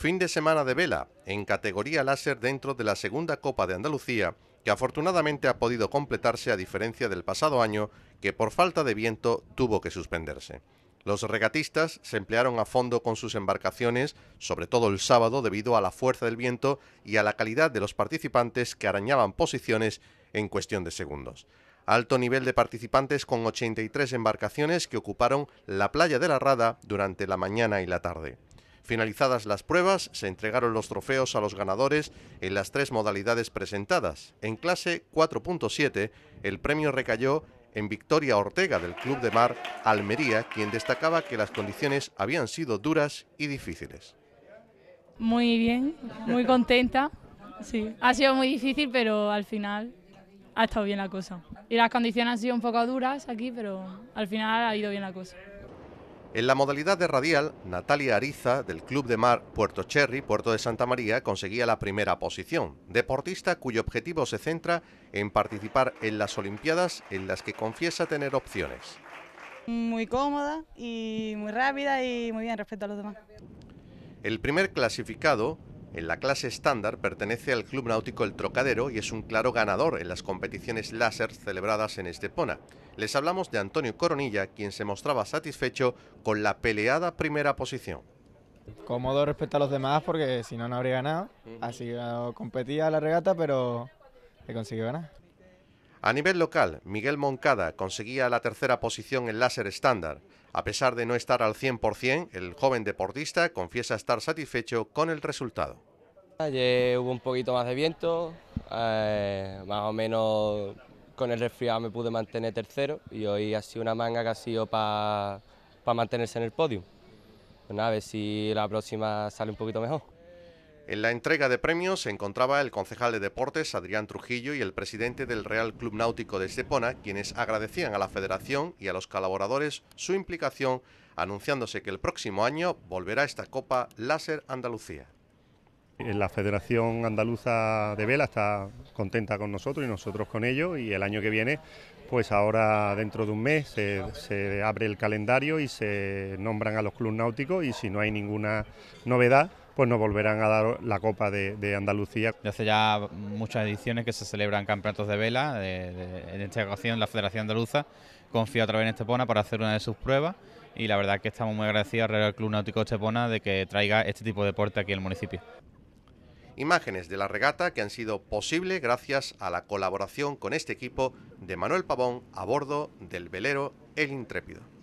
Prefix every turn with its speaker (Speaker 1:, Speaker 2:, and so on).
Speaker 1: Fin de semana de vela en categoría láser dentro de la segunda Copa de Andalucía, que afortunadamente ha podido completarse a diferencia del pasado año, que por falta de viento tuvo que suspenderse. Los regatistas se emplearon a fondo con sus embarcaciones, sobre todo el sábado, debido a la fuerza del viento y a la calidad de los participantes que arañaban posiciones en cuestión de segundos. Alto nivel de participantes con 83 embarcaciones que ocuparon la playa de la Rada durante la mañana y la tarde. Finalizadas las pruebas, se entregaron los trofeos a los ganadores en las tres modalidades presentadas. En clase 4.7, el premio recayó en Victoria Ortega del Club de Mar Almería, quien destacaba que las condiciones habían sido duras y difíciles. Muy bien, muy contenta. Sí, ha sido muy difícil, pero al final ha estado bien la cosa. Y las condiciones han sido un poco duras aquí, pero al final ha ido bien la cosa. En la modalidad de radial, Natalia Ariza, del Club de Mar Puerto Cherry, Puerto de Santa María, conseguía la primera posición, deportista cuyo objetivo se centra en participar en las Olimpiadas en las que confiesa tener opciones. Muy cómoda y muy rápida y muy bien respecto a los demás. El primer clasificado en la clase estándar pertenece al Club Náutico El Trocadero y es un claro ganador en las competiciones láser celebradas en Estepona. Les hablamos de Antonio Coronilla, quien se mostraba satisfecho con la peleada primera posición. Cómodo respecto a los demás porque si no, no habría ganado. Así competía la regata, pero he consiguió ganar. A nivel local, Miguel Moncada conseguía la tercera posición en láser estándar. A pesar de no estar al 100%, el joven deportista confiesa estar satisfecho con el resultado. Ayer hubo un poquito más de viento, eh, más o menos con el resfriado me pude mantener tercero y hoy ha sido una manga que ha sido para mantenerse en el podio. Pues nada, a ver si la próxima sale un poquito mejor. En la entrega de premios se encontraba el concejal de deportes Adrián Trujillo y el presidente del Real Club Náutico de Estepona, quienes agradecían a la federación y a los colaboradores su implicación, anunciándose que el próximo año volverá esta Copa Láser Andalucía. Eh, la Federación Andaluza de Vela está contenta con nosotros y nosotros con ellos y el año que viene, pues ahora dentro de un mes se, se abre el calendario y se nombran a los clubes náuticos y si no hay ninguna novedad, pues nos volverán a dar la Copa de, de Andalucía. Hace ya muchas ediciones que se celebran campeonatos de vela, en esta ocasión la Federación Andaluza confía otra vez en Estepona para hacer una de sus pruebas y la verdad que estamos muy agradecidos al Club Náutico Estepona de que traiga este tipo de deporte aquí al municipio. Imágenes de la regata que han sido posibles gracias a la colaboración con este equipo de Manuel Pavón a bordo del velero El Intrépido.